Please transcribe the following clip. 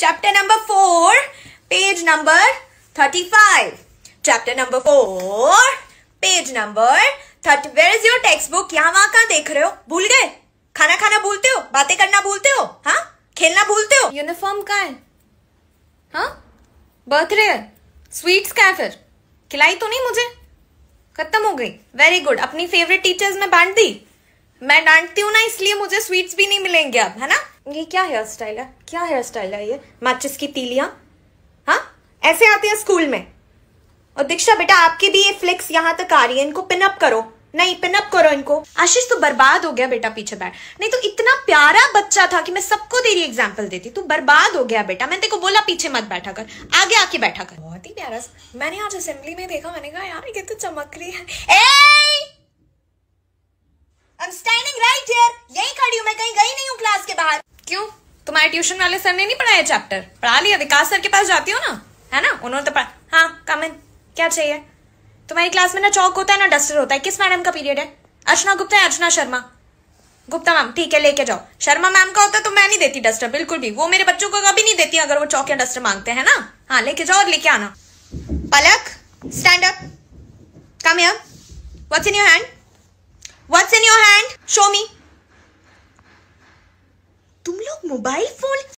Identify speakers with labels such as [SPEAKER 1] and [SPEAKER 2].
[SPEAKER 1] Chapter number four page number thirty five chapter number four page number thirty where is your text book यहाँ वहां कहा देख रहे हो भूल गए खाना खाना भूलते हो बातें करना भूलते हो हाँ खेलना भूलते हो यूनिफॉर्म का है हाँ बर्थडे है स्वीट्स का है फिर खिलाई तो नहीं मुझे खत्म हो गई वेरी गुड अपनी फेवरेट टीचर्स में बांट दी मैं डांटती हूँ ना इसलिए मुझे स्वीट्स भी नहीं मिलेंगे अब है ना ये क्या हेयर स्टाइल है क्या हेयर स्टाइल है ये माचिस की तीलियां हाँ ऐसे आते हैं स्कूल में और दीक्षा बेटा आपके भी ये फ्लिक्स यहाँ तक आ रही है इनको पिनअप करो नहीं पिनअप करो इनको आशीष तो बर्बाद हो गया बेटा पीछे बैठ नहीं तो इतना प्यारा बच्चा था कि मैं सबको तेरी एग्जाम्पल देती तू बर्बाद हो गया बेटा मैंने तेको बोला पीछे मत बैठा कर आगे आके बैठा कर बहुत
[SPEAKER 2] ही प्यारा मैंने आज असेंबली में देखा मैंने कहा यार ये तो चमक रही है ए!
[SPEAKER 1] क्यों तुम्हारे ट्यूशन वाले सर ने नहीं पढ़ाया चैप्टर पढ़ा लिया विकास सर के पास जाती हो ना है ना उन्होंने तो पढ़ा हाँ कमेंट क्या चाहिए तुम्हारी क्लास में ना चौक होता है ना डस्टर होता है किस मैडम का पीरियड है अर्चना गुप्ता है अर्चना शर्मा गुप्ता मैम ठीक है लेके जाओ शर्मा मैम का होता तो मैं नहीं देती डस्टर बिल्कुल भी वो मेरे बच्चों को कभी नहीं देती अगर वो चौक या डस्टर मांगते हैं ना हाँ लेके जाओ और लेके आना Palak stand up come here what's in your hand what's in your hand show me mobile phone